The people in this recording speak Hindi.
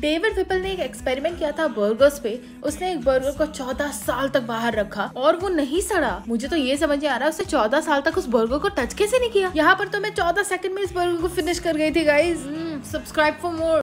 डेविड विपल ने एक एक्सपेरिमेंट किया था बर्गर्स पे उसने एक बर्गर को 14 साल तक बाहर रखा और वो नहीं सड़ा मुझे तो ये समझ में आ रहा है उसने 14 साल तक उस बर्गर को टच कैसे नहीं किया यहाँ पर तो मैं 14 सेकंड में इस बर्गर को फिनिश कर गई थी गाइज सब्सक्राइब फॉर मोर